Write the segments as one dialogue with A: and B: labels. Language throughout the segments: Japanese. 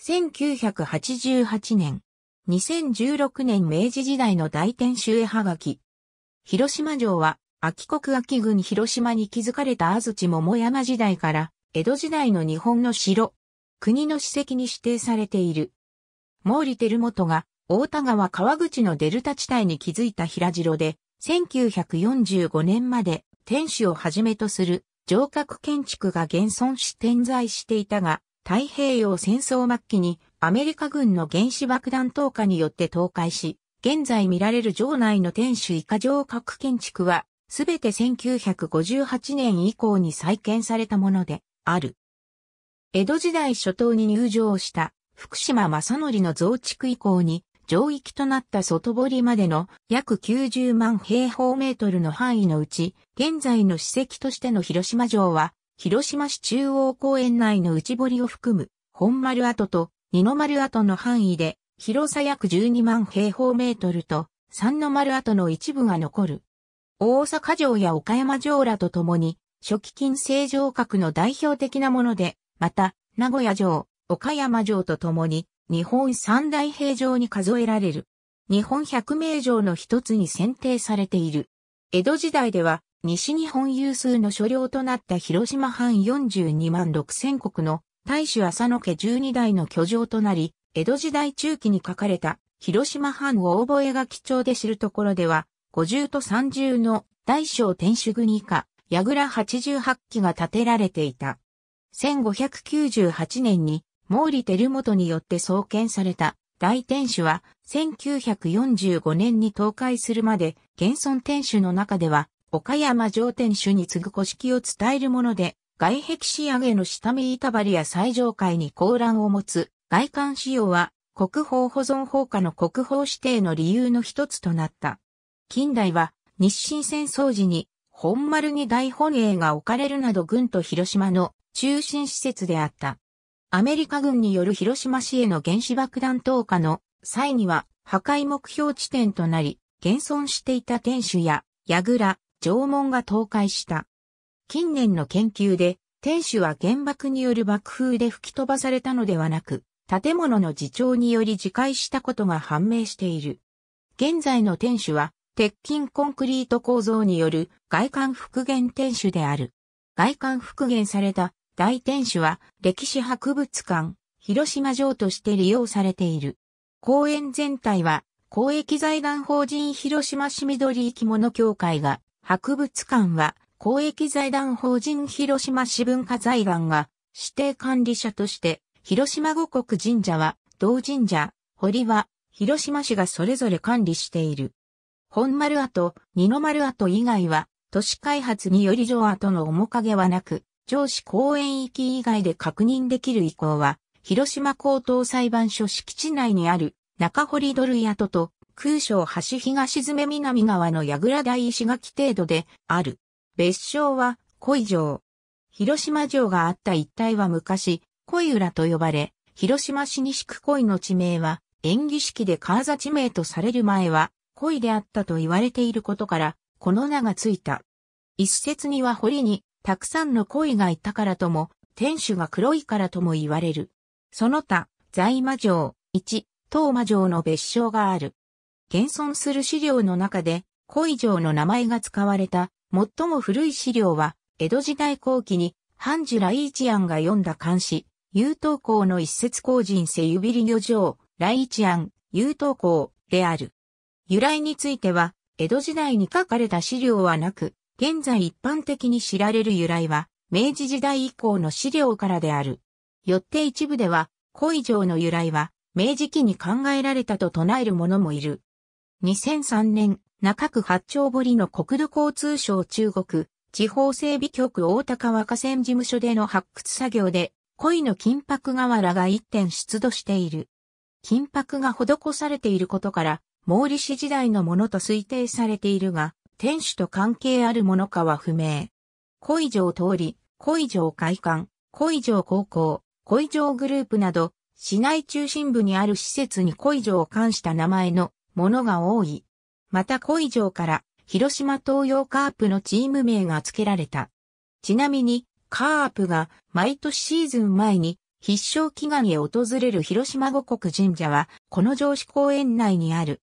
A: 1988年、2016年明治時代の大天守絵はがき。広島城は、秋国秋郡広島に築かれた安土桃山時代から、江戸時代の日本の城、国の史跡に指定されている。毛利輝元が、大田川川口のデルタ地帯に築いた平城で、1945年まで天守をはじめとする城郭建築が現存し点在していたが、太平洋戦争末期にアメリカ軍の原子爆弾投下によって倒壊し、現在見られる城内の天守以下城郭建築は、すべて1958年以降に再建されたものである。江戸時代初頭に入場した福島正則の増築以降に上域となった外堀までの約90万平方メートルの範囲のうち、現在の史跡としての広島城は広島市中央公園内の内堀を含む本丸跡と二の丸跡の範囲で広さ約12万平方メートルと三の丸跡の一部が残る。大阪城や岡山城らとともに初期金世城郭の代表的なもので、また名古屋城、岡山城とともに日本三大平城に数えられる。日本百名城の一つに選定されている。江戸時代では西日本有数の所領となった広島藩42万6千国の大主浅野家12代の居城となり、江戸時代中期に書かれた広島藩を覚が貴重で知るところでは、50と30の大小天守国以下、矢倉88基が建てられていた。1598年に毛利輝元によって創建された大天守は1945年に倒壊するまで現存天守の中では岡山城天守に次ぐ古式を伝えるもので、外壁仕上げの下見板張りや最上階に高欄を持つ外観仕様は国宝保存法下の国宝指定の理由の一つとなった。近代は日清戦争時に本丸に大本営が置かれるなど軍と広島の中心施設であった。アメリカ軍による広島市への原子爆弾投下の際には破壊目標地点となり、現存していた天守や櫓、城門が倒壊した。近年の研究で、天守は原爆による爆風で吹き飛ばされたのではなく、建物の自重により自壊したことが判明している。現在の天守は、鉄筋コンクリート構造による外観復元天守である。外観復元された大天守は歴史博物館、広島城として利用されている。公園全体は公益財団法人広島市緑生き物協会が博物館は公益財団法人広島市文化財団が指定管理者として広島五国神社は同神社、堀は広島市がそれぞれ管理している。本丸跡、二の丸跡以外は都市開発により城跡の面影はなく、上市公園域以外で確認できる意向は、広島高等裁判所敷地内にある中堀ル跡と空省橋東詰南側の櫓台石垣程度である。別称は、恋城。広島城があった一帯は昔、恋浦と呼ばれ、広島市西区恋の地名は、演技式で川座地名とされる前は、恋であったと言われていることから、この名がついた。一説には堀に、たくさんの恋がいたからとも、天守が黒いからとも言われる。その他、在魔城、一、東魔城の別称がある。現存する資料の中で、古以上の名前が使われた、最も古い資料は、江戸時代後期に、ハンジュライチアンが読んだ漢詩、優等校の一節工人世ゆびり漁場、ライ案チアン、優等校、である。由来については、江戸時代に書かれた資料はなく、現在一般的に知られる由来は、明治時代以降の資料からである。よって一部では、古以上の由来は、明治期に考えられたと唱える者もいる。2003年、中区八丁堀の国土交通省中国地方整備局大高若線事務所での発掘作業で、恋の金箔瓦が一点出土している。金箔が施されていることから、毛利氏時代のものと推定されているが、天守と関係あるものかは不明。恋城通り、恋城会館、恋城高校、恋城グループなど、市内中心部にある施設に恋城を冠した名前のものが多い。また小以上から広島東洋カープのチーム名が付けられた。ちなみに、カープが毎年シーズン前に必勝祈願へ訪れる広島五国神社は、この城址公園内にある。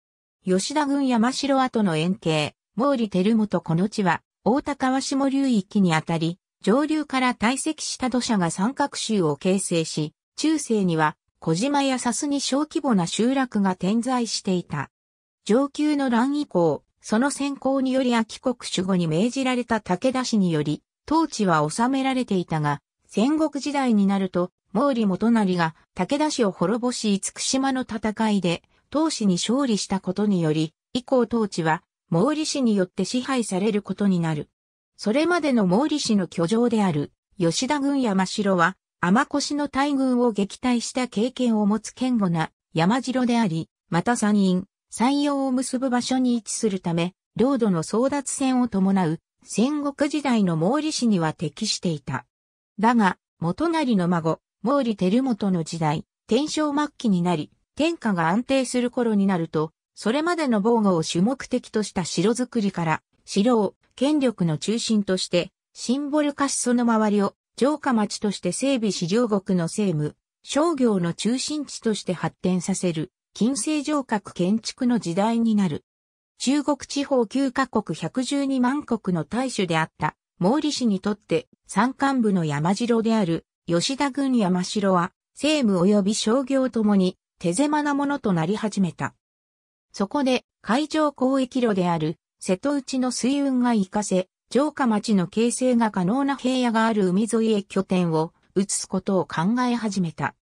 A: 吉田郡山城跡の円形、毛利輝元この地は、大高橋下流域にあたり、上流から堆積した土砂が三角州を形成し、中世には小島やさすに小規模な集落が点在していた。上級の乱以降、その先行により秋国守護に命じられた武田氏により、統治は収められていたが、戦国時代になると、毛利元就が武田氏を滅ぼし厳島の戦いで、当氏に勝利したことにより、以降統治は、毛利氏によって支配されることになる。それまでの毛利氏の居城である、吉田軍山城は、天越の大軍を撃退した経験を持つ堅固な山城であり、また山陰、山陽を結ぶ場所に位置するため、領土の争奪戦を伴う戦国時代の毛利氏には適していた。だが、元成の孫、毛利輝元の時代、天正末期になり、天下が安定する頃になると、それまでの防護を主目的とした城作りから、城を権力の中心として、シンボル化しその周りを城下町として整備し両国の政務、商業の中心地として発展させる金星城郭建築の時代になる。中国地方9カ国112万国の大主であった毛利氏にとって山間部の山城である吉田郡山城は政務及び商業ともに手狭なものとなり始めた。そこで海上交易路である瀬戸内の水運が活かせ、城下町の形成が可能な平野がある海沿いへ拠点を移すことを考え始めた。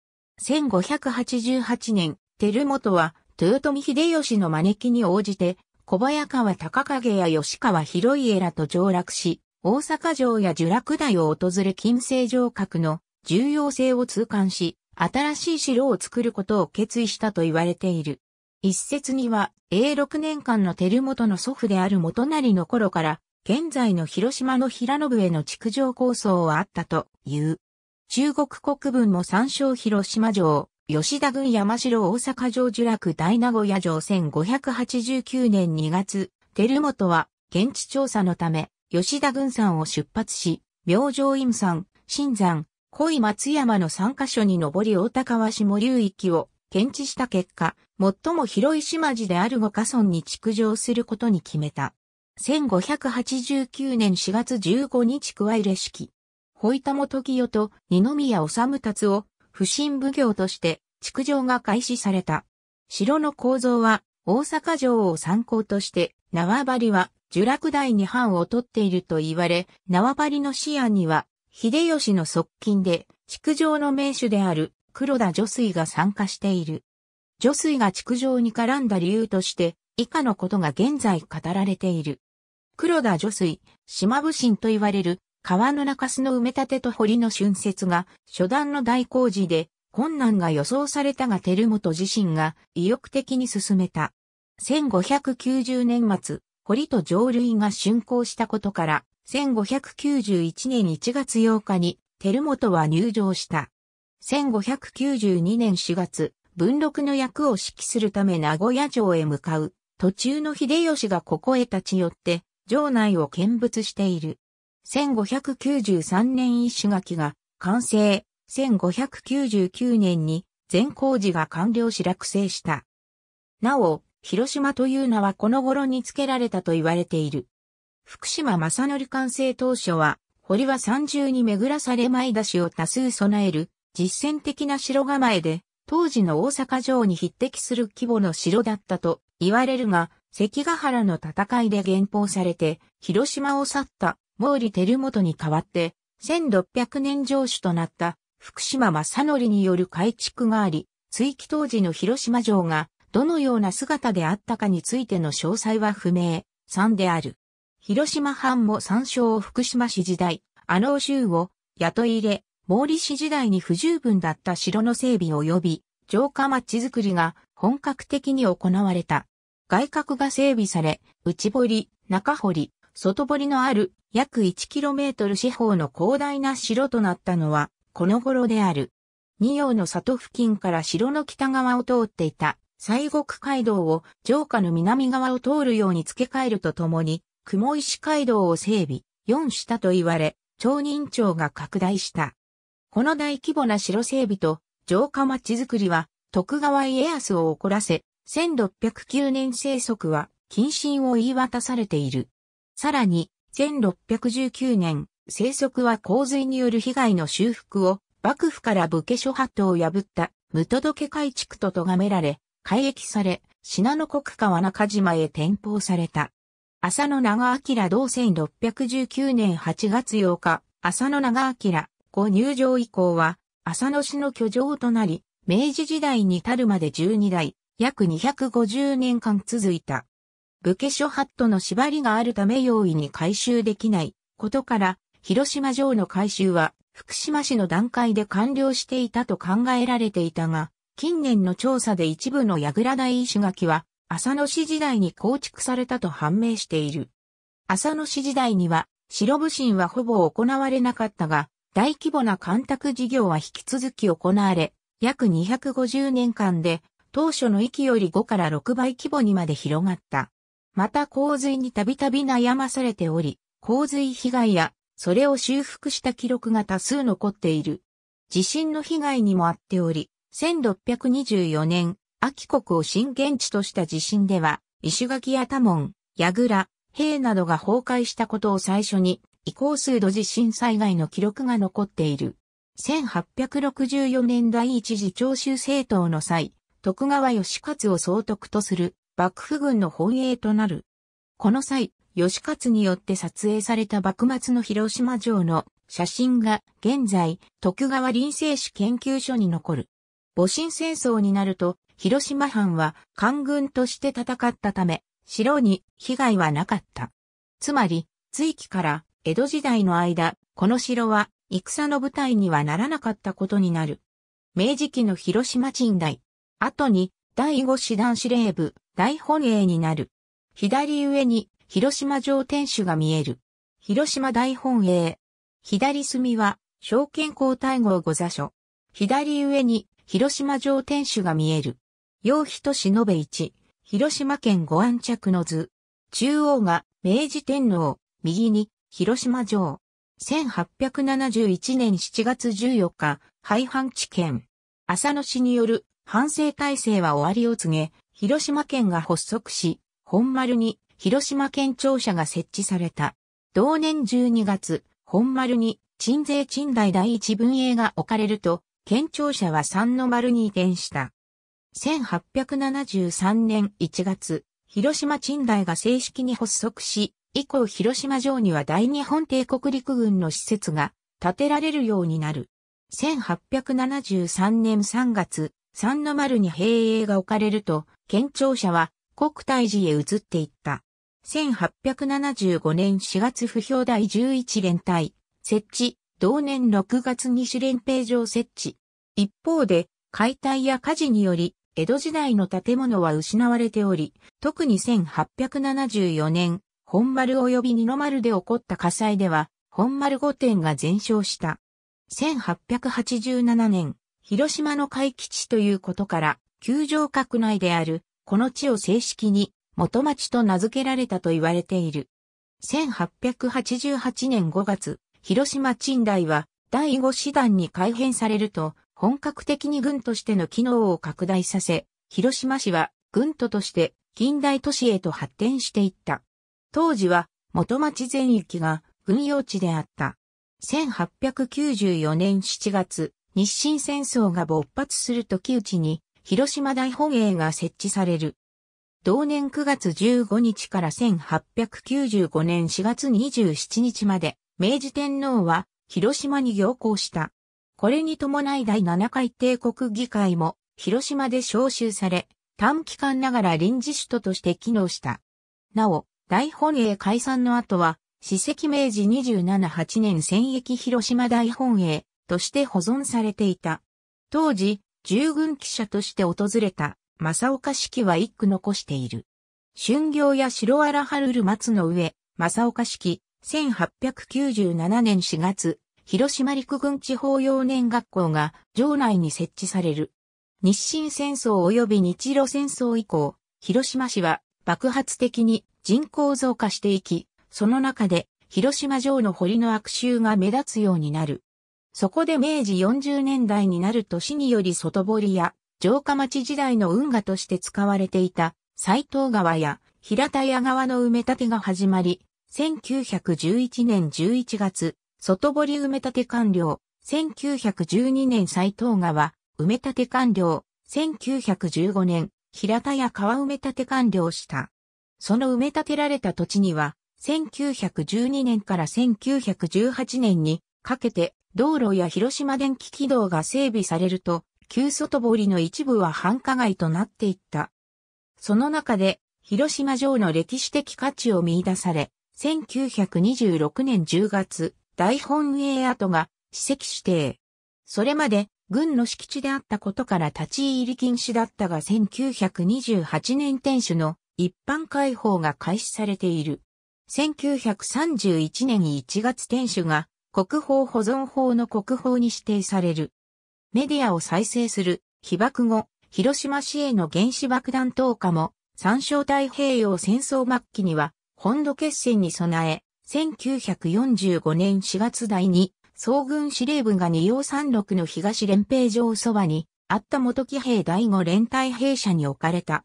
A: 1588年、輝元は、豊臣秀吉の招きに応じて、小早川高影や吉川広家らと上洛し、大阪城や樹落台を訪れ金星城郭の重要性を痛感し、新しい城を作ることを決意したと言われている。一説には、永6年間の輝元の祖父である元成の頃から、現在の広島の平信への築城構想はあったという。中国国文も参照広島城、吉田郡山城大阪城聚楽大名古屋城1589年2月、照本は現地調査のため、吉田郡山を出発し、明星院山、新山、恋松山の3カ所に上り大高橋も流域を検知した結果、最も広い島地である五カ村に築城することに決めた。1589年4月15日加えれ式。ホイタモトキヨと二宮治達夫、不審奉行として築城が開始された。城の構造は大阪城を参考として縄張りは呪落台に藩を取っていると言われ、縄張りの思案には秀吉の側近で築城の名手である黒田助水が参加している。助水が築城に絡んだ理由として以下のことが現在語られている。黒田助水、島武神と言われる川の中州の埋め立てと堀の浚渫が初段の大工事で困難が予想されたが照本自身が意欲的に進めた。1590年末、堀と上類が竣工したことから、1591年1月8日に、照本は入場した。1592年4月、文禄の役を指揮するため名古屋城へ向かう、途中の秀吉がここへ立ち寄って、城内を見物している。1593年石垣が完成、1599年に全工事が完了し落成した。なお、広島という名はこの頃に付けられたと言われている。福島正則完成当初は、堀は三重に巡らされ前出しを多数備える、実践的な城構えで、当時の大阪城に匹敵する規模の城だったと言われるが、関ヶ原の戦いで減俸されて、広島を去った毛利輝元に代わって、1600年城主となった福島正則による改築があり、追記当時の広島城がどのような姿であったかについての詳細は不明、3である。広島藩も参照を福島市時代、あの州を雇い入れ、毛利市時代に不十分だった城の整備及び城下町づくりが本格的に行われた。外郭が整備され、内堀、中堀、外堀のある約 1km 四方の広大な城となったのは、この頃である。二葉の里付近から城の北側を通っていた西国街道を城下の南側を通るように付け替えるとともに、雲石街道を整備、4したと言われ、町人町が拡大した。この大規模な城整備と城下町づくりは、徳川家康を怒らせ、1609年生息は、謹慎を言い渡されている。さらに、1619年、生息は洪水による被害の修復を、幕府から武家諸派等を破った無届け改築と咎められ、改易され、信濃国川中島へ転封された。浅野長明同1619年8月8日、浅野長明、後入場以降は、浅野市の居城となり、明治時代に至るまで12代、約250年間続いた。武家諸ハットの縛りがあるため容易に回収できないことから、広島城の改修は福島市の段階で完了していたと考えられていたが、近年の調査で一部の櫓大石垣は浅野市時代に構築されたと判明している。浅野市時代には白武神はほぼ行われなかったが、大規模な干拓事業は引き続き行われ、約250年間で当初の域より5から6倍規模にまで広がった。また洪水にたびたび悩まされており、洪水被害や、それを修復した記録が多数残っている。地震の被害にもあっており、1624年、秋国を震源地とした地震では、石垣や多門、矢倉、兵などが崩壊したことを最初に、移行数度地震災害の記録が残っている。1864年第一次長州政党の際、徳川義勝を総督とする幕府軍の本営となる。この際、義勝によって撮影された幕末の広島城の写真が現在徳川林政史研究所に残る。戊辰戦争になると広島藩は官軍として戦ったため城に被害はなかった。つまり追記から江戸時代の間この城は戦の舞台にはならなかったことになる。明治期の広島鎮台。後に第五師団司令部、大本営になる。左上に、広島城天守が見える。広島大本営。左隅は、証券皇太后御座所。左上に、広島城天守が見える。陽日と忍べ一、広島県ご安着の図。中央が、明治天皇、右に、広島城。1871年7月14日、廃藩置県。浅野市による反省体制は終わりを告げ、広島県が発足し、本丸に広島県庁舎が設置された。同年12月、本丸に鎮税鎮代第一分営が置かれると、県庁舎は三の丸に移転した。1873年1月、広島鎮代が正式に発足し、以降広島城には大日本帝国陸軍の施設が建てられるようになる。1873年3月、三の丸に兵営が置かれると、県庁舎は国体寺へ移っていった。1875年4月不評第11連隊設置、同年6月西連兵場設置。一方で、解体や火事により、江戸時代の建物は失われており、特に1874年、本丸及び二の丸で起こった火災では、本丸御殿が全焼した。1887年、広島の海基地ということから、球場閣内である、この地を正式に、元町と名付けられたと言われている。1888年5月、広島鎮代は、第五師団に改編されると、本格的に軍としての機能を拡大させ、広島市は、軍都として、近代都市へと発展していった。当時は、元町全域が、軍用地であった。1894年7月、日清戦争が勃発する時ちに、広島大本営が設置される。同年9月15日から1895年4月27日まで、明治天皇は広島に行幸した。これに伴い第7回帝国議会も広島で召集され、短期間ながら臨時首都として機能した。なお、大本営解散の後は、史跡明治278年戦役広島大本営として保存されていた。当時、従軍記者として訪れた正岡式は一句残している。春行や白荒春る松の上、正岡式、1897年4月、広島陸軍地方幼年学校が城内に設置される。日清戦争及び日露戦争以降、広島市は爆発的に人口増加していき、その中で広島城の堀の悪臭が目立つようになる。そこで明治40年代になる年市により外堀や城下町時代の運河として使われていた斎藤川や平田屋川の埋め立てが始まり、1911年11月、外堀埋め立て完了、1912年斎藤川、埋め立て完了、1915年、平田屋川埋め立て完了した。その埋め立てられた土地には、1912年から1918年にかけて道路や広島電気軌道が整備されると、旧外堀の一部は繁華街となっていった。その中で、広島城の歴史的価値を見出され、1926年10月、大本営跡が史跡指定。それまで、軍の敷地であったことから立ち入り禁止だったが1928年天守の一般開放が開始されている。1931年1月天守が国宝保存法の国宝に指定される。メディアを再生する、被爆後、広島市への原子爆弾投下も、三省太平洋戦争末期には、本土決戦に備え、1945年4月第に、総軍司令部が二洋三六の東連兵場そばに、あった元騎兵第五連隊兵舎に置かれた。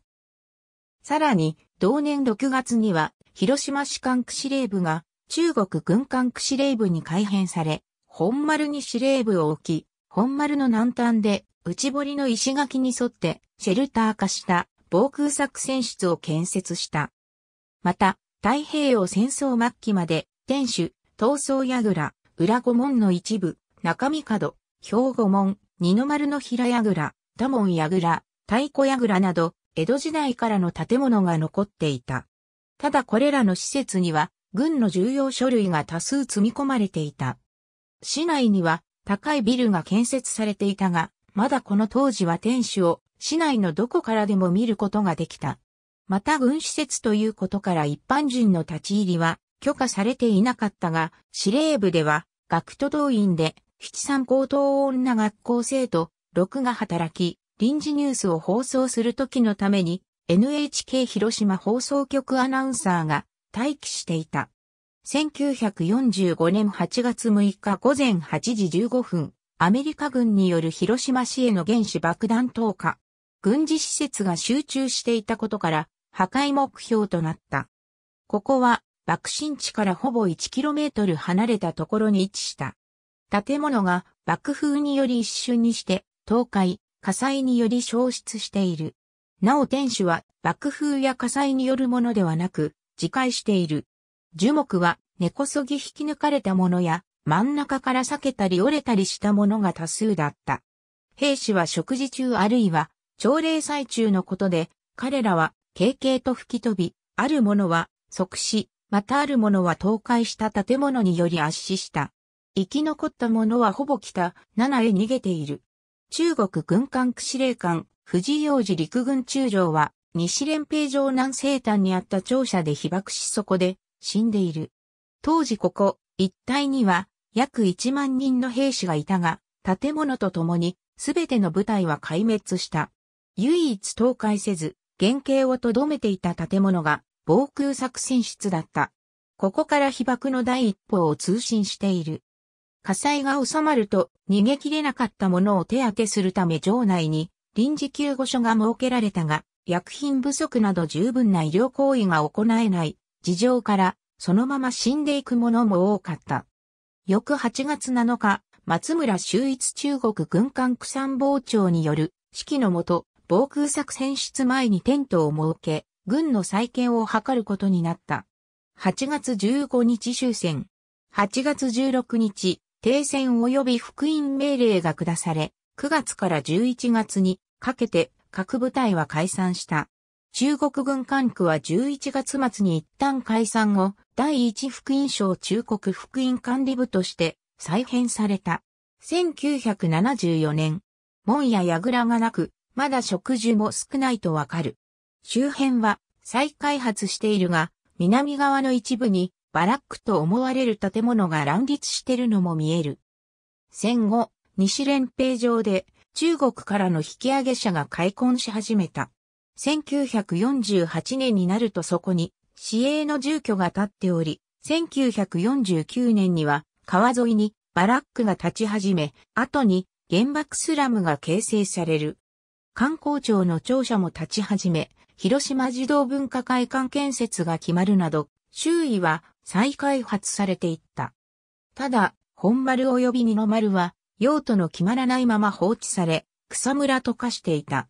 A: さらに、同年6月には、広島市管区司令部が、中国軍艦区司令部に改編され、本丸に司令部を置き、本丸の南端で内堀の石垣に沿ってシェルター化した防空作戦室を建設した。また、太平洋戦争末期まで、天守、争矢櫓、裏御門の一部、中見角、兵庫門、二の丸の平櫓、多門櫓、太鼓櫓など、江戸時代からの建物が残っていた。ただこれらの施設には、軍の重要書類が多数積み込まれていた。市内には高いビルが建設されていたが、まだこの当時は天守を市内のどこからでも見ることができた。また軍施設ということから一般人の立ち入りは許可されていなかったが、司令部では学徒動員で七三高等女学校生徒6が働き、臨時ニュースを放送する時のために NHK 広島放送局アナウンサーが待機していた。1945年8月6日午前8時15分、アメリカ軍による広島市への原子爆弾投下。軍事施設が集中していたことから、破壊目標となった。ここは、爆心地からほぼ 1km 離れたところに位置した。建物が爆風により一瞬にして、倒壊、火災により消失している。なお天守は爆風や火災によるものではなく、自戒している。樹木は根こそぎ引き抜かれたものや真ん中から裂けたり折れたりしたものが多数だった。兵士は食事中あるいは朝礼祭中のことで彼らは軽々と吹き飛び、あるものは即死、またあるものは倒壊した建物により圧死した。生き残ったものはほぼ北、七へ逃げている。中国軍艦区司令官、藤井王子陸軍中将は、西連平城南西端にあった庁舎で被爆しそこで死んでいる。当時ここ一帯には約1万人の兵士がいたが、建物と共にすべての部隊は壊滅した。唯一倒壊せず、原型をとどめていた建物が防空作戦室だった。ここから被爆の第一歩を通信している。火災が収まると逃げ切れなかったものを手当てするため城内に臨時救護所が設けられたが、薬品不足など十分な医療行為が行えない事情から、そのまま死んでいくものも多かった。翌8月7日、松村修一中国軍艦区参謀長による指揮のもと、防空作戦出前にテントを設け、軍の再建を図ることになった。8月15日終戦。8月16日、停戦及び福音命令が下され、9月から11月にかけて各部隊は解散した。中国軍管区は11月末に一旦解散後、第一福音省中国福音管理部として再編された。1974年、門や櫓がなく、まだ植樹も少ないとわかる。周辺は再開発しているが、南側の一部にバラックと思われる建物が乱立しているのも見える。戦後、西連兵場で中国からの引き上げ者が開墾し始めた。1948年になるとそこに市営の住居が建っており、1949年には川沿いにバラックが立ち始め、後に原爆スラムが形成される。観光庁の庁舎も立ち始め、広島児童文化会館建設が決まるなど、周囲は再開発されていった。ただ、本丸及び二の丸は用途の決まらないまま放置され、草むらと化していた。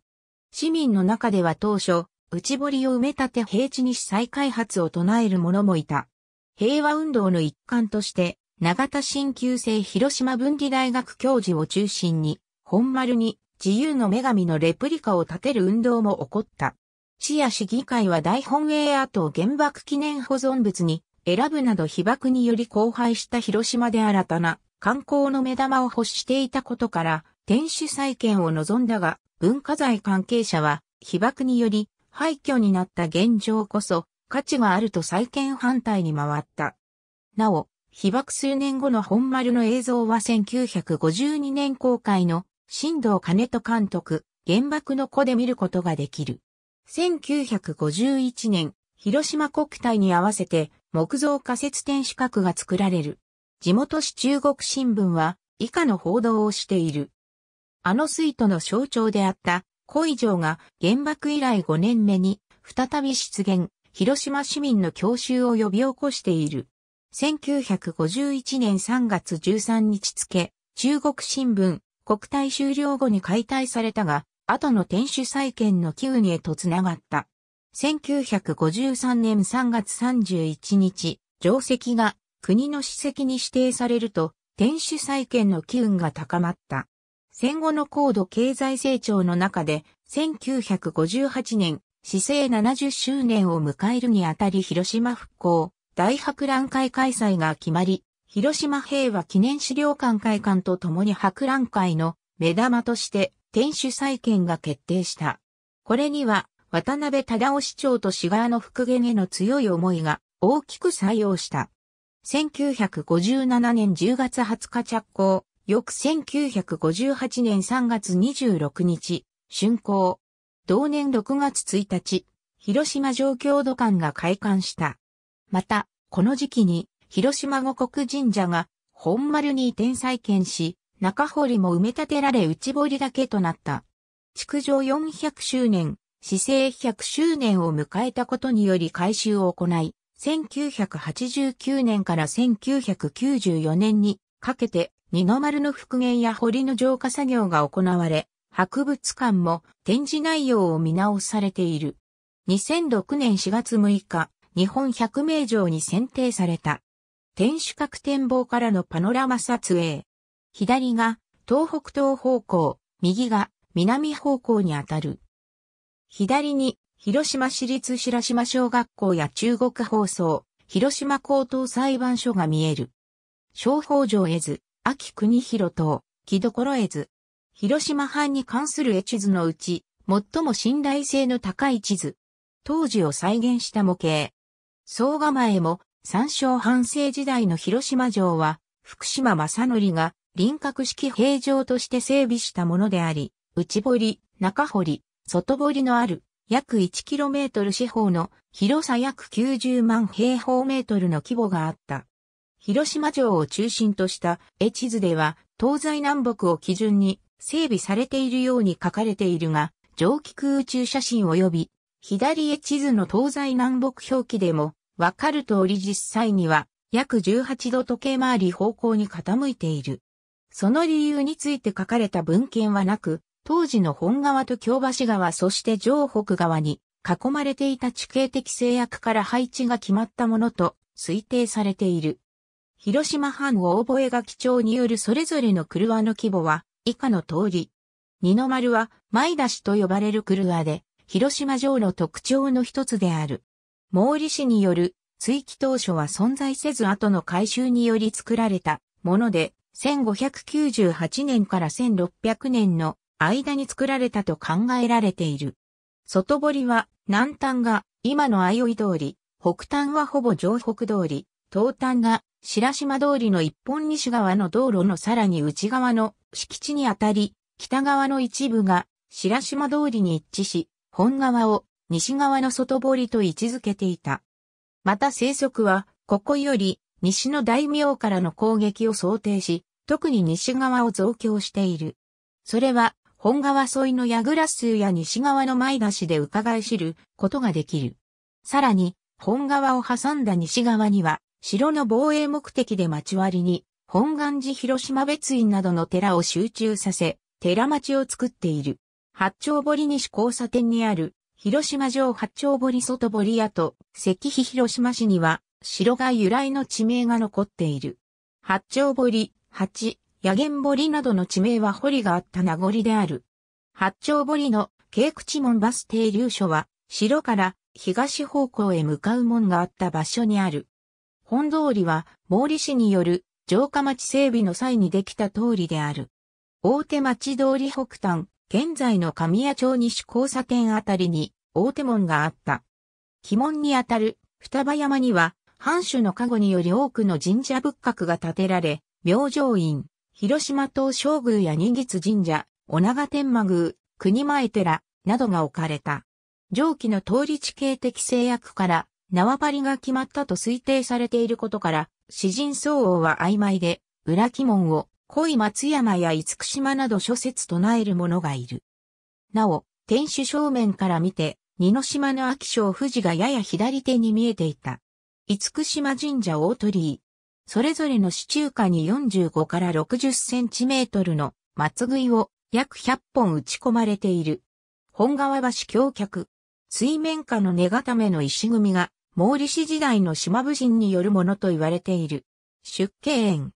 A: 市民の中では当初、内堀を埋め立て平地にし再開発を唱える者もいた。平和運動の一環として、長田新旧制広島文理大学教授を中心に、本丸に自由の女神のレプリカを建てる運動も起こった。市や市議会は大本営跡を原爆記念保存物に選ぶなど被爆により荒廃した広島で新たな観光の目玉を欲していたことから、天守再建を望んだが、文化財関係者は、被爆により、廃墟になった現状こそ、価値があると再建反対に回った。なお、被爆数年後の本丸の映像は1952年公開の、新藤兼人監督、原爆の子で見ることができる。1951年、広島国体に合わせて木造仮設天守閣が作られる。地元市中国新聞は以下の報道をしている。あの水都の象徴であった恋城が原爆以来5年目に再び出現、広島市民の教習を呼び起こしている。1951年3月13日付、中国新聞、国体終了後に解体されたが、後の天守再建の機運へとつながった。1953年3月31日、定石が国の史跡に指定されると、天守再建の機運が高まった。戦後の高度経済成長の中で、1958年、市政70周年を迎えるにあたり広島復興、大博覧会開催が決まり、広島平和記念資料館会館と共に博覧会の目玉として天守再建が決定した。これには渡辺忠夫市長と市側の復元への強い思いが大きく採用した。1957年10月20日着工、翌1958年3月26日、竣工。同年6月1日、広島上京土管が開館した。また、この時期に、広島五国神社が本丸に移転再建し、中堀も埋め立てられ内堀だけとなった。築城400周年、市政100周年を迎えたことにより改修を行い、1989年から1994年にかけて二の丸の復元や堀の浄化作業が行われ、博物館も展示内容を見直されている。2006年4月6日、日本百名城に選定された。天守閣展望からのパノラマ撮影。左が東北東方向、右が南方向にあたる。左に広島市立白島小学校や中国放送、広島高等裁判所が見える。小法上絵図、秋国広等、木所絵図。広島藩に関する絵地図のうち、最も信頼性の高い地図。当時を再現した模型。総構えも、三省藩政時代の広島城は、福島正則が輪郭式平城として整備したものであり、内堀、中堀、外堀のある約 1km 四方の広さ約90万平方メートルの規模があった。広島城を中心とした絵地図では東西南北を基準に整備されているように書かれているが、蒸気空中写真及び左絵地図の東西南北表記でもわかる通り実際には約18度時計回り方向に傾いている。その理由について書かれた文献はなく、当時の本川と京橋川そして城北川に囲まれていた地形的制約から配置が決まったものと推定されている。広島藩大覚書帳によるそれぞれの車の規模は以下の通り。二の丸は前出しと呼ばれる車で、広島城の特徴の一つである。毛利氏による追記当初は存在せず後の改修により作られたもので、1598年から1600年の間に作られたと考えられている。外堀は南端が今の相生通り、北端はほぼ城北通り、東端が白島通りの一本西側の道路のさらに内側の敷地にあたり、北側の一部が白島通りに一致し、本側を西側の外堀と位置づけていた。また生息は、ここより西の大名からの攻撃を想定し、特に西側を増強している。それは本川沿いの矢倉数や西側の前橋で伺い知ることができる。さらに、本川を挟んだ西側には、城の防衛目的で町割りに、本願寺広島別院などの寺を集中させ、寺町を作っている。八丁堀西交差点にある、広島城八丁堀外堀屋と、石碑広島市には、城が由来の地名が残っている。八丁堀、八、野源堀などの地名は堀があった名残である。八丁堀の軽口門バス停留所は、城から東方向へ向かう門があった場所にある。本通りは、毛利市による城下町整備の際にできた通りである。大手町通り北端、現在の神谷町西交差点あたりに大手門があった。鬼門にあたる双葉山には、藩主の加護により多くの神社仏閣が建てられ、明星院、広島東照宮や仁月神社、尾長天満宮、国前寺、などが置かれた。上記の通り地形的制約から、縄張りが決まったと推定されていることから、詩人相応は曖昧で、裏鬼門を、恋松山や厳島など諸説唱える者がいる。なお、天守正面から見て、二の島の秋章富士がやや左手に見えていた。厳島神社大鳥居、それぞれの支柱下に45から60センチメートルの松いを約100本打ち込まれている。本川橋橋脚。水面下の根固めの石組みが、毛利氏時代の島武神によるものと言われている。出家園。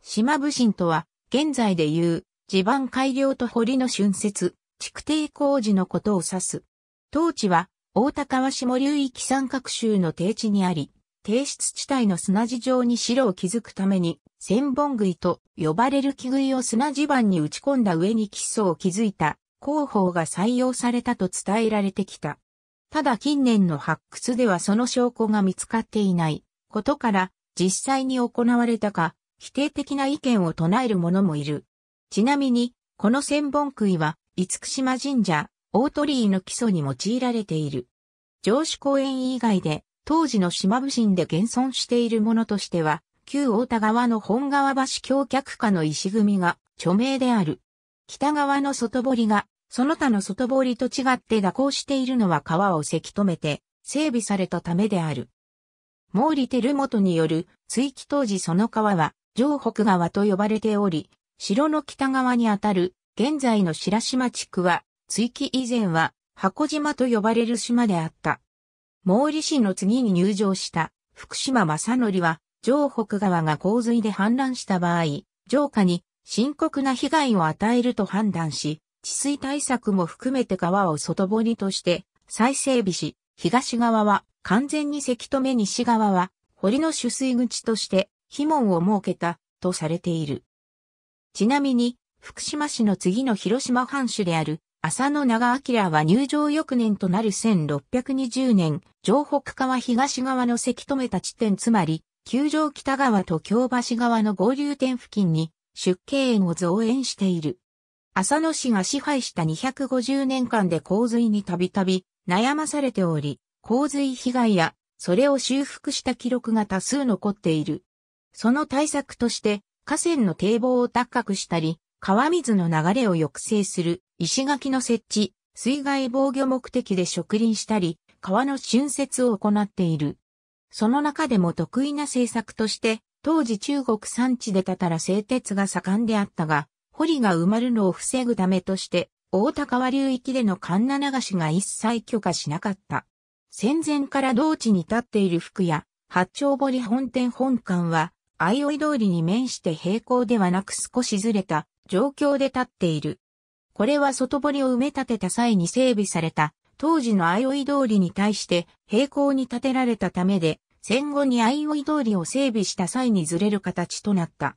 A: 島武神とは、現在でいう、地盤改良と堀の浚渫、築堤工事のことを指す。当地は、大高橋森流域三角州の低地にあり、低湿地帯の砂地上に城を築くために、千本杭と呼ばれる木杭を砂地盤に打ち込んだ上に基礎を築いた工法が採用されたと伝えられてきた。ただ近年の発掘ではその証拠が見つかっていないことから実際に行われたか否定的な意見を唱える者もいる。ちなみに、この千本杭は、厳島神社、大鳥居の基礎に用いられている。城主公園以外で、当時の島部神で現存しているものとしては、旧大田川の本川橋橋脚下の石組みが著名である。北側の外堀が、その他の外堀と違って蛇行しているのは川をせき止めて整備されたためである。毛利輝元による追記当時その川は城北川と呼ばれており、城の北側にあたる現在の白島地区は追記以前は箱島と呼ばれる島であった。毛利氏の次に入場した福島正則は、上北川が洪水で氾濫した場合、上下に深刻な被害を与えると判断し、治水対策も含めて川を外堀として再整備し、東側は完全にせき止め西側は堀の取水口として碑門を設けたとされている。ちなみに、福島市の次の広島藩主である浅野長明は入場翌年となる1620年、城北川東側のせき止めた地点つまり、球場北側と京橋側の合流点付近に出家園を増援している。浅野市が支配した250年間で洪水にたびたび悩まされており、洪水被害やそれを修復した記録が多数残っている。その対策として河川の堤防を高くしたり、川水の流れを抑制する石垣の設置、水害防御目的で植林したり、川の浚渫を行っている。その中でも得意な政策として、当時中国山地でたたら製鉄が盛んであったが、堀が埋まるのを防ぐためとして、大高川流域での神奈流しが一切許可しなかった。戦前から同地に立っている服や、八丁堀本店本館は、相生通りに面して平行ではなく少しずれた状況で立っている。これは外堀を埋め立てた際に整備された、当時の相生通りに対して平行に建てられたためで、戦後に相生通りを整備した際にずれる形となった。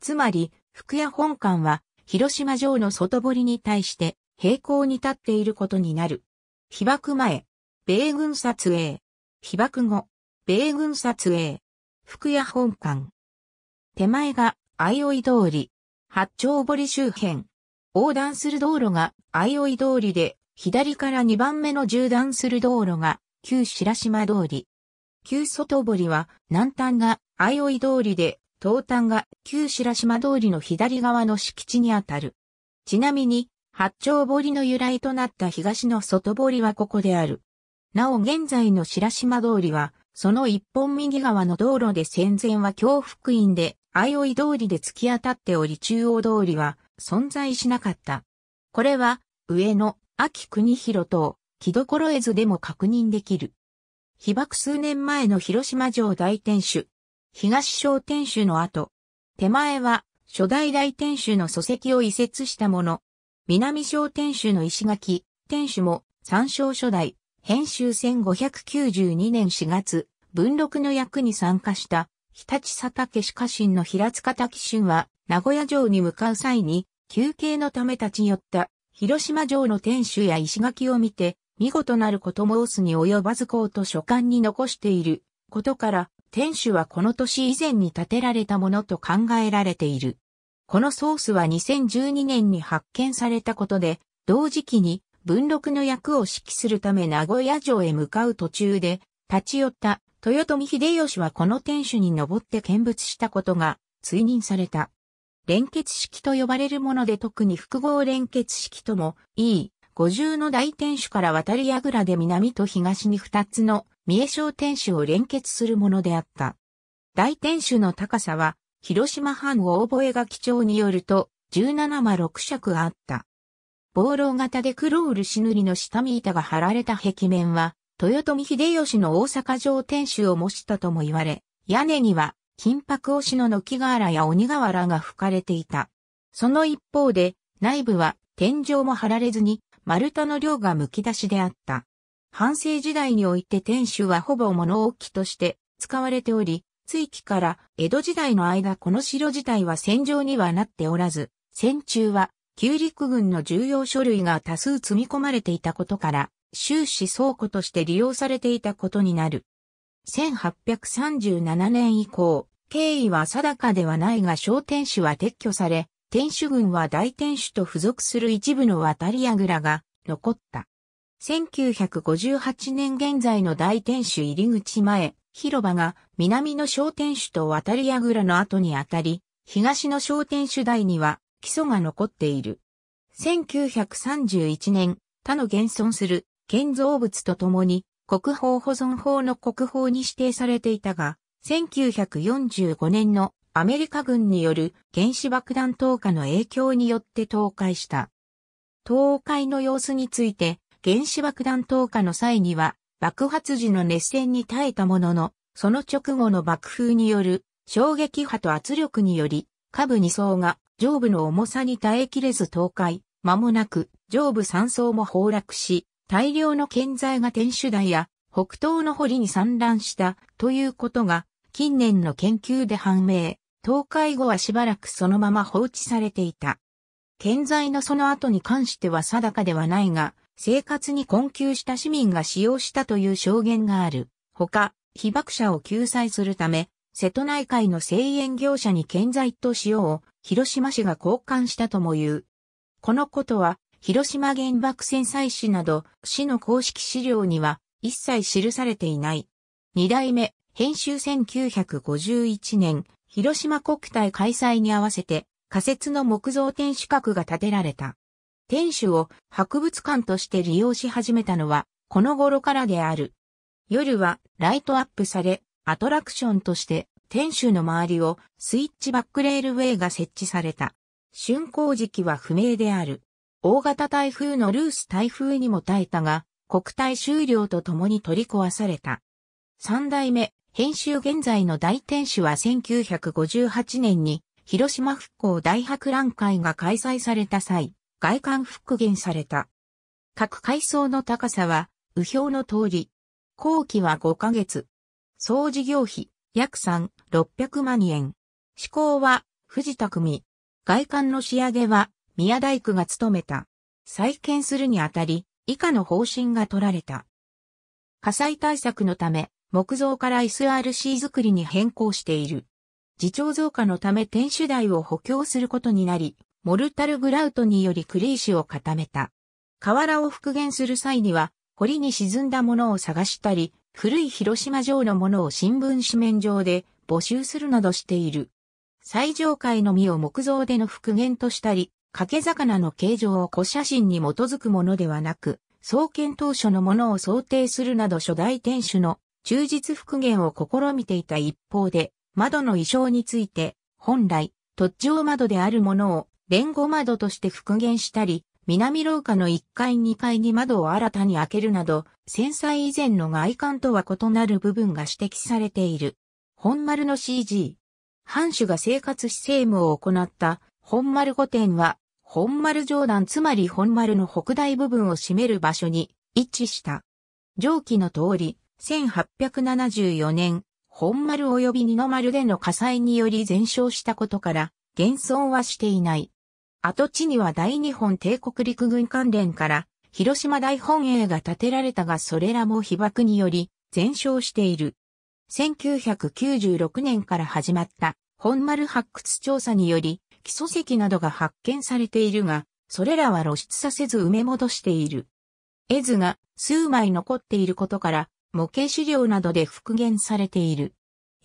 A: つまり、福屋本館は、広島城の外堀に対して平行に立っていることになる。被爆前、米軍撮影。被爆後、米軍撮影。福屋本館。手前が、相生通り、八丁堀周辺。横断する道路が相生通りで、左から2番目の縦断する道路が旧白島通り。旧外堀は南端が相生通りで、東端が旧白島通りの左側の敷地にあたる。ちなみに、八丁堀の由来となった東の外堀はここである。なお現在の白島通りは、その一本右側の道路で戦前は京福院で、相生通りで突き当たっており中央通りは、存在しなかった。これは、上野、秋国広等、木所絵図でも確認できる。被爆数年前の広島城大天守、東小天守の後、手前は初代大天守の礎石を移設したもの、南小天守の石垣、天守も参照初代、編集1592年4月、文禄の役に参加した、日立佐竹氏家臣の平塚滝春は、名古屋城に向かう際に、休憩のため立ち寄った、広島城の天守や石垣を見て、見事なること申すに及ばずこうと書簡に残していることから、天守はこの年以前に建てられたものと考えられている。このソースは2012年に発見されたことで、同時期に文禄の役を指揮するため名古屋城へ向かう途中で、立ち寄った豊臣秀吉はこの天守に登って見物したことが追認された。連結式と呼ばれるもので特に複合連結式とも E、五重の大天守から渡り櫓で南と東に二つの三重小天守を連結するものであった。大天守の高さは、広島藩大覚書帳によると、17万6尺あった。防漏型で黒漆塗りの下見板が貼られた壁面は、豊臣秀吉の大阪城天守を模したとも言われ、屋根には金箔押しの軒瓦や鬼瓦が吹かれていた。その一方で、内部は天井も張られずに、丸太の量が剥き出しであった。半世時代において天守はほぼ物置として使われており、追記から江戸時代の間この城自体は戦場にはなっておらず、戦中は旧陸軍の重要書類が多数積み込まれていたことから、終始倉庫として利用されていたことになる。1837年以降、経緯は定かではないが小天守は撤去され、天守群は大天守と付属する一部の渡り櫓が残った。1958年現在の大天守入り口前、広場が南の小天守と渡り櫓の後にあたり、東の小天守台には基礎が残っている。1931年、他の現存する建造物とともに国宝保存法の国宝に指定されていたが、1945年のアメリカ軍による原子爆弾投下の影響によって倒壊した。倒壊の様子について、原子爆弾投下の際には爆発時の熱戦に耐えたものの、その直後の爆風による衝撃波と圧力により、下部2層が上部の重さに耐えきれず倒壊、間もなく上部3層も崩落し、大量の建材が天守台や北東の堀に散乱したということが近年の研究で判明、倒壊後はしばらくそのまま放置されていた。建材のその後に関しては定かではないが、生活に困窮した市民が使用したという証言がある。ほか、被爆者を救済するため、瀬戸内海の製塩業者に建材と塩を広島市が交換したとも言う。このことは広島原爆戦災史など、市の公式資料には一切記されていない。二代目、編集1951年、広島国体開催に合わせて、仮設の木造天守閣が建てられた。天守を博物館として利用し始めたのは、この頃からである。夜はライトアップされ、アトラクションとして天守の周りをスイッチバックレールウェイが設置された。竣工時期は不明である。大型台風のルース台風にも耐えたが、国体終了とともに取り壊された。三代目、編集現在の大天守は1958年に、広島復興大博覧会が開催された際、外観復元された。各階層の高さは、右表の通り。後期は5ヶ月。総事業費、約3、600万円。施工は、藤組。外観の仕上げは、宮大工が務めた。再建するにあたり、以下の方針が取られた。火災対策のため、木造から SRC 作りに変更している。自重増加のため天守台を補強することになり、モルタルグラウトによりクリーシを固めた。瓦を復元する際には、堀に沈んだものを探したり、古い広島城のものを新聞紙面上で募集するなどしている。最上階のみを木造での復元としたり、掛け魚の形状を古写真に基づくものではなく、創建当初のものを想定するなど初代店主の忠実復元を試みていた一方で、窓の衣装について、本来、突上窓であるものを、連合窓として復元したり、南廊下の1階2階に窓を新たに開けるなど、戦災以前の外観とは異なる部分が指摘されている。本丸の CG。藩主が生活シス務を行った本丸御殿は本丸上段つまり本丸の北大部分を占める場所に位置した。上記の通り、1874年、本丸及び二の丸での火災により全焼したことから、現存はしていない。跡地には大日本帝国陸軍関連から、広島大本営が建てられたがそれらも被爆により全焼している。1996年から始まった本丸発掘調査により基礎石などが発見されているが、それらは露出させず埋め戻している。絵図が数枚残っていることから、模型資料などで復元されている。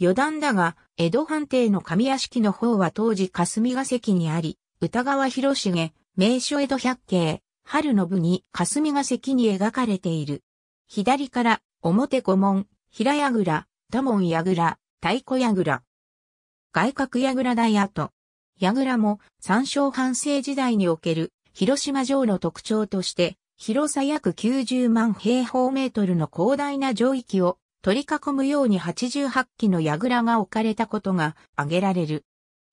A: 余談だが、江戸藩邸の上屋敷の方は当時霞が関にあり、歌川広重、名所江戸百景、春の部に霞が関に描かれている。左から、表五門、平櫓、多門櫓、太鼓櫓。外角櫓台跡。櫓も三省半世時代における広島城の特徴として、広さ約90万平方メートルの広大な城域を取り囲むように88基の櫓が置かれたことが挙げられる。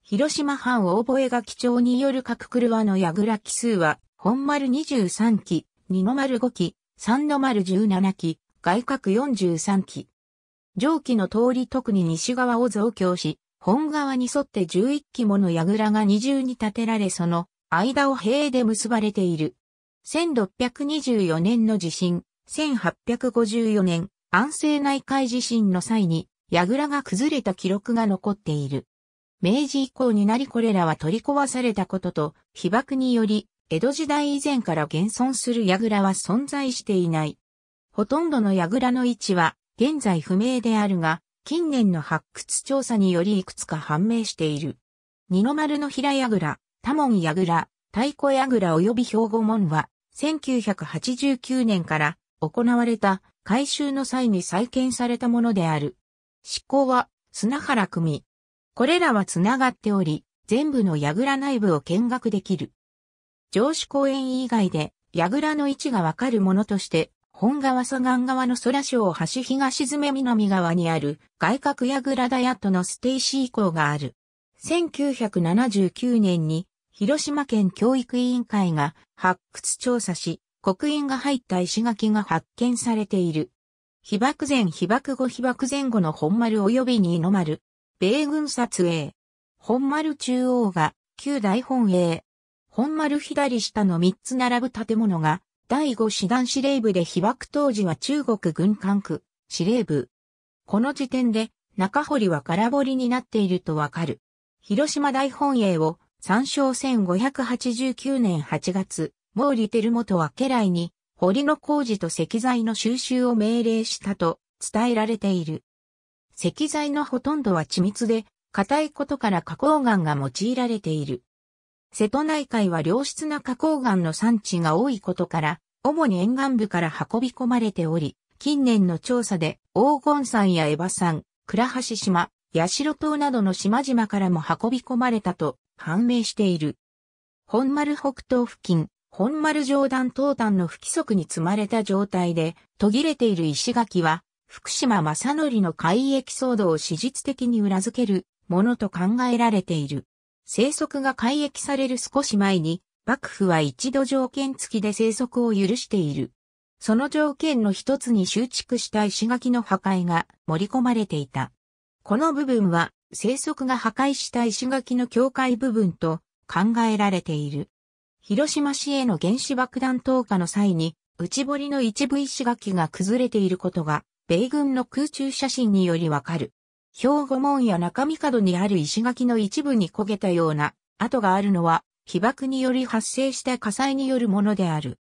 A: 広島藩大覚書帳による各車の櫓奇数は、本丸23基、二の丸5基、三の丸17基、外角43基。上記の通り特に西側を増強し、本川に沿って11基もの櫓が二重に建てられその間を塀で結ばれている。1624年の地震、1854年安政内海地震の際に櫓が崩れた記録が残っている。明治以降になりこれらは取り壊されたことと被爆により江戸時代以前から現存する櫓は存在していない。ほとんどの櫓の位置は現在不明であるが、近年の発掘調査によりいくつか判明している。二の丸の平櫓、多門櫓、太鼓櫓及び兵庫門は、1989年から行われた改修の際に再建されたものである。執行は砂原組。これらは繋がっており、全部の櫓内部を見学できる。城址公園以外で、櫓の位置がわかるものとして、本川左岸側の空省橋東詰南側にある外角やグラダヤットのステイシー港がある。1979年に広島県教育委員会が発掘調査し、刻印が入った石垣が発見されている。被爆前被爆後被爆前後の本丸及び二の丸。米軍撮影。本丸中央が旧大本営。本丸左下の三つ並ぶ建物が第5師団司令部で被爆当時は中国軍管区司令部。この時点で中堀は空堀になっているとわかる。広島大本営を参照1589年8月、毛利輝元は家来に堀の工事と石材の収集を命令したと伝えられている。石材のほとんどは緻密で、硬いことから加工岩が用いられている。瀬戸内海は良質な花崗岩の産地が多いことから、主に沿岸部から運び込まれており、近年の調査で黄金山や江場山、倉橋島、八代島などの島々からも運び込まれたと判明している。本丸北東付近、本丸上段東端の不規則に積まれた状態で途切れている石垣は、福島正則の海域騒動を史実的に裏付けるものと考えられている。生息が改易される少し前に、幕府は一度条件付きで生息を許している。その条件の一つに修築した石垣の破壊が盛り込まれていた。この部分は生息が破壊した石垣の境界部分と考えられている。広島市への原子爆弾投下の際に内堀の一部石垣が崩れていることが米軍の空中写真によりわかる。兵庫門や中身角にある石垣の一部に焦げたような跡があるのは被爆により発生した火災によるものである。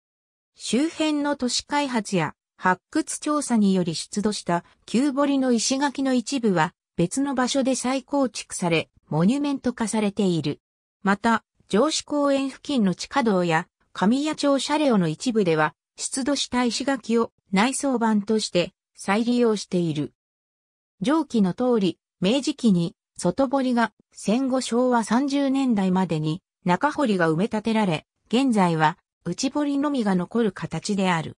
A: 周辺の都市開発や発掘調査により出土した旧堀の石垣の一部は別の場所で再構築され、モニュメント化されている。また、城址公園付近の地下道や神谷町車両の一部では出土した石垣を内装版として再利用している。上記の通り、明治期に外堀が戦後昭和30年代までに中堀が埋め立てられ、現在は内堀のみが残る形である。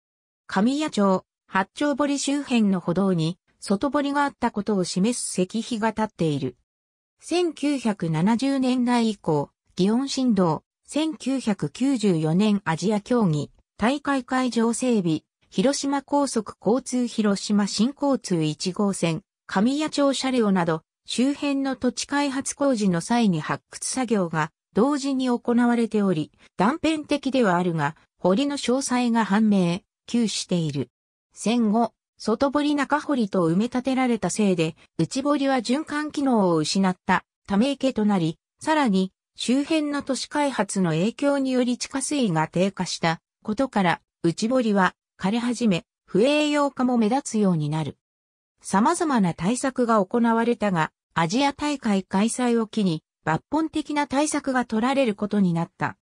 A: 神谷町、八丁堀周辺の歩道に外堀があったことを示す石碑が立っている。1970年代以降、祇園振動、1994年アジア競技、大会会場整備、広島高速交通広島新交通1号線、神谷町車両など、周辺の土地開発工事の際に発掘作業が同時に行われており、断片的ではあるが、堀の詳細が判明、旧している。戦後、外堀中堀と埋め立てられたせいで、内堀は循環機能を失ったため池となり、さらに、周辺の都市開発の影響により地下水が低下したことから、内堀は枯れ始め、不栄養化も目立つようになる。様々な対策が行われたが、アジア大会開催を機に抜本的な対策が取られることになった。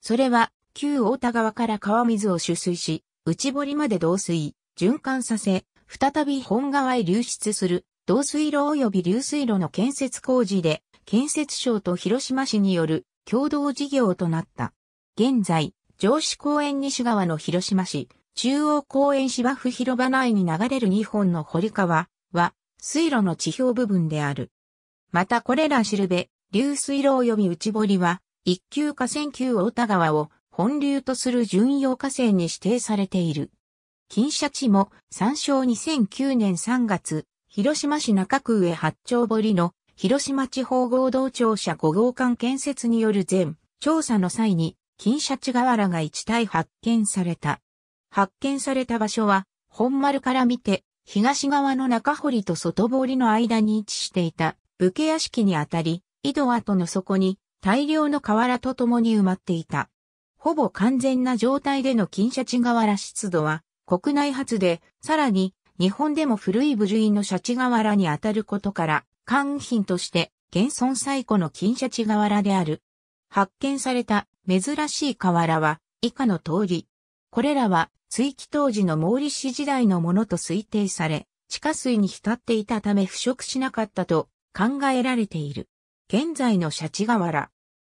A: それは、旧大田川から川水を取水し、内堀まで導水、循環させ、再び本川へ流出する、導水路及び流水路の建設工事で、建設省と広島市による共同事業となった。現在、城市公園西側の広島市、中央公園芝生広場内に流れる2本の堀川は、水路の地表部分である。またこれらしるべ、流水路及び内堀は、一級河川級大田川を本流とする巡洋河川に指定されている。金シ地も参照2009年3月、広島市中区上八丁堀の広島地方合同庁舎5号館建設による全調査の際に、金シ地瓦が一体発見された。発見された場所は、本丸から見て、東側の中堀と外堀の間に位置していた武家屋敷にあたり、井戸跡の底に大量の瓦と共に埋まっていた。ほぼ完全な状態での金シャチ瓦湿度は国内初で、さらに日本でも古い部類のシャチ瓦にあたることから、官品として現存最古の金シャチ瓦である。発見された珍しい瓦は以下の通り。これらは追記当時の毛利氏時代のものと推定され、地下水に浸っていたため腐食しなかったと考えられている。現在のシャチ瓦。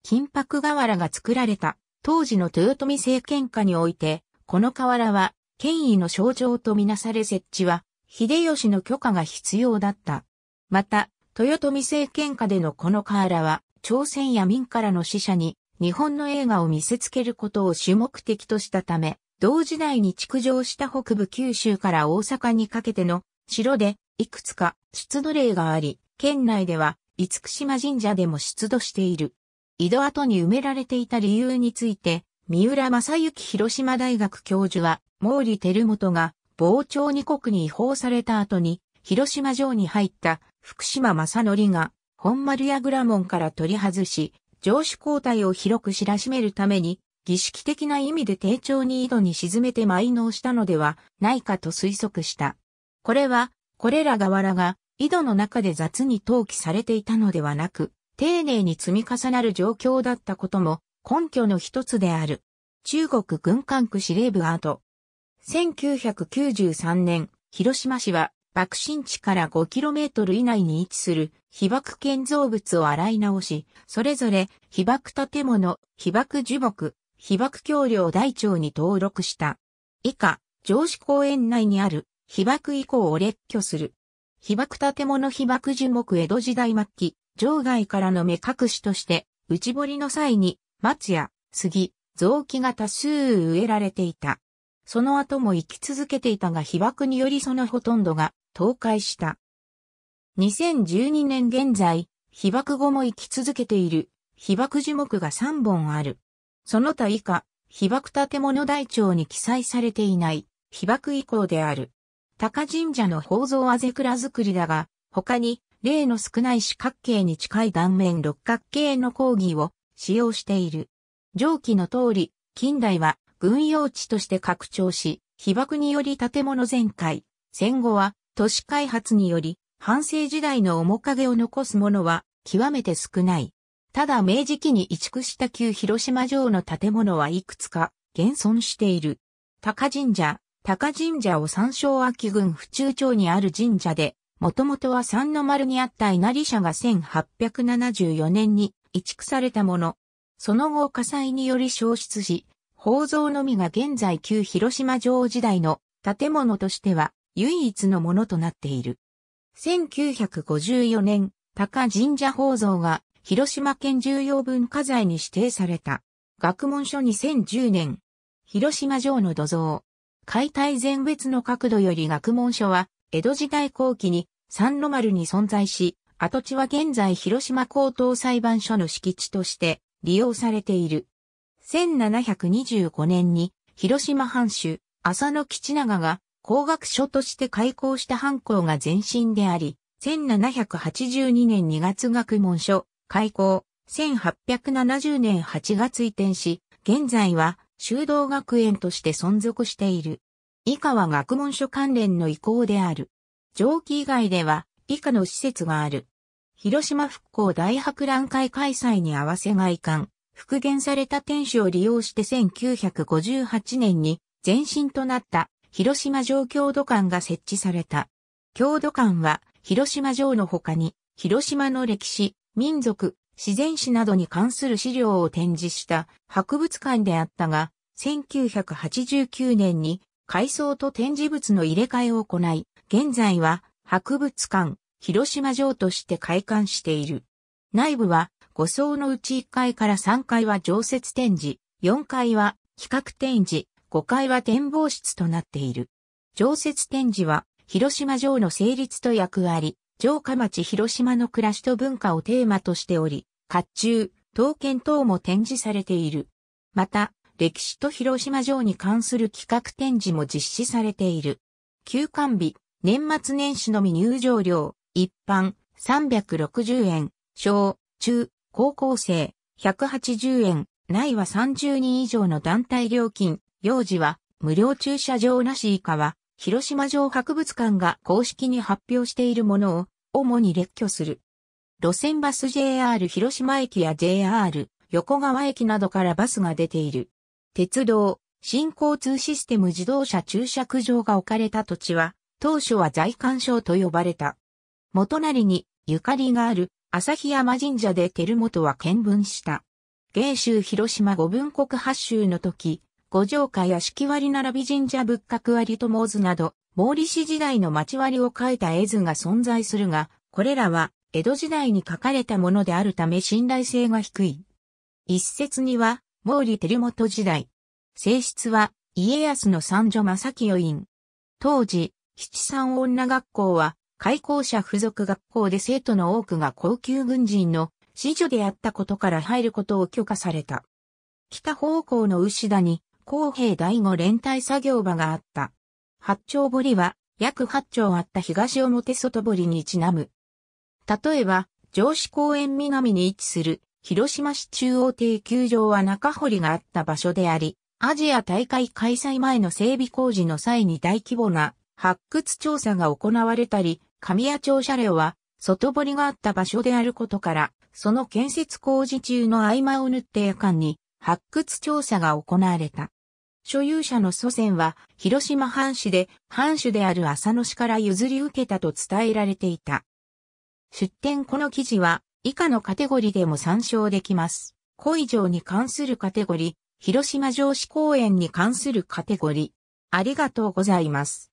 A: 金箔瓦が作られた当時の豊臣政権下において、この瓦は権威の象徴とみなされ設置は秀吉の許可が必要だった。また、豊臣政権下でのこの瓦は朝鮮や民からの死者に日本の映画を見せつけることを主目的としたため、同時代に築城した北部九州から大阪にかけての城でいくつか出土例があり、県内では五福島神社でも出土している。井戸跡に埋められていた理由について、三浦正幸広島大学教授は、毛利輝元が傍聴二国に違法された後に、広島城に入った福島正則が本丸やグラモンから取り外し、城主交代を広く知らしめるために儀式的な意味で丁重に井戸に沈めて埋納したのではないかと推測した。これは、これら瓦が井戸の中で雑に投棄されていたのではなく、丁寧に積み重なる状況だったことも根拠の一つである。中国軍管区司令部アート。1993年、広島市は爆心地から 5km 以内に位置する被爆建造物を洗い直し、それぞれ被爆建物、被爆樹木、被爆橋梁台帳に登録した。以下、城市公園内にある被爆遺構を列挙する。被爆建物被爆樹木江戸時代末期、場外からの目隠しとして、内堀の際に松や杉、雑木が多数植えられていた。その後も生き続けていたが被爆によりそのほとんどが倒壊した。2012年現在、被爆後も生き続けている被爆樹木が3本ある。その他以下、被爆建物台帳に記載されていない、被爆以降である。高神社の宝蔵あぜくら作りだが、他に、例の少ない四角形に近い断面六角形の講義を使用している。上記の通り、近代は軍用地として拡張し、被爆により建物全開。戦後は都市開発により、反省時代の面影を残すものは極めて少ない。ただ明治期に移築した旧広島城の建物はいくつか現存している。高神社、高神社を三照秋郡府中町にある神社で、もともとは三の丸にあった稲荷社が1874年に移築されたもの。その後火災により消失し、宝蔵のみが現在旧広島城時代の建物としては唯一のものとなっている。1954年、高神社宝蔵が広島県重要文化財に指定された。学問書2010年。広島城の土蔵。解体前別の角度より学問書は、江戸時代後期に三の丸に存在し、跡地は現在広島高等裁判所の敷地として利用されている。1725年に広島藩主、浅野吉長が工学書として開校した藩校が前身であり、1782年2月学問書、開校、1870年8月移転し、現在は修道学園として存続している。以下は学問所関連の意向である。上記以外では以下の施設がある。広島復興大博覧会開催に合わせ外観、復元された天守を利用して1958年に前身となった広島城郷土館が設置された。郷土館は広島城の他に広島の歴史、民族、自然史などに関する資料を展示した博物館であったが、1989年に改装と展示物の入れ替えを行い、現在は博物館、広島城として開館している。内部は5層のうち1階から3階は常設展示、4階は企画展示、5階は展望室となっている。常設展示は広島城の成立と役割、城下町広島の暮らしと文化をテーマとしており、甲冑、刀剣等も展示されている。また、歴史と広島城に関する企画展示も実施されている。休館日、年末年始のみ入場料、一般360円、小、中、高校生180円、内は30人以上の団体料金、幼児は無料駐車場なし以下は広島城博物館が公式に発表しているものを主に列挙する。路線バス JR 広島駅や JR 横川駅などからバスが出ている。鉄道、新交通システム自動車駐車場が置かれた土地は、当初は在官省と呼ばれた。元なりにゆかりがある日山神社で照本は見聞した。芸州広島五分国八州の時、五条家屋敷割並び神社仏閣割と申図など、毛利氏時代の町割を書いた絵図が存在するが、これらは江戸時代に書かれたものであるため信頼性が低い。一説には、毛利輝元時代。性質は、家康の三女正清院。当時、七三女学校は、開校者付属学校で生徒の多くが高級軍人の子女であったことから入ることを許可された。北方向の牛田に工兵第五連隊作業場があった。八丁堀は約八丁あった東表外堀にちなむ。例えば、城市公園南に位置する広島市中央定球場は中堀があった場所であり、アジア大会開催前の整備工事の際に大規模な発掘調査が行われたり、神谷町車両は外堀があった場所であることから、その建設工事中の合間を縫って夜間に発掘調査が行われた。所有者の祖先は広島藩主で藩主である浅野氏から譲り受けたと伝えられていた。出典この記事は以下のカテゴリでも参照できます。恋城に関するカテゴリ、広島城市公園に関するカテゴリ。ありがとうございます。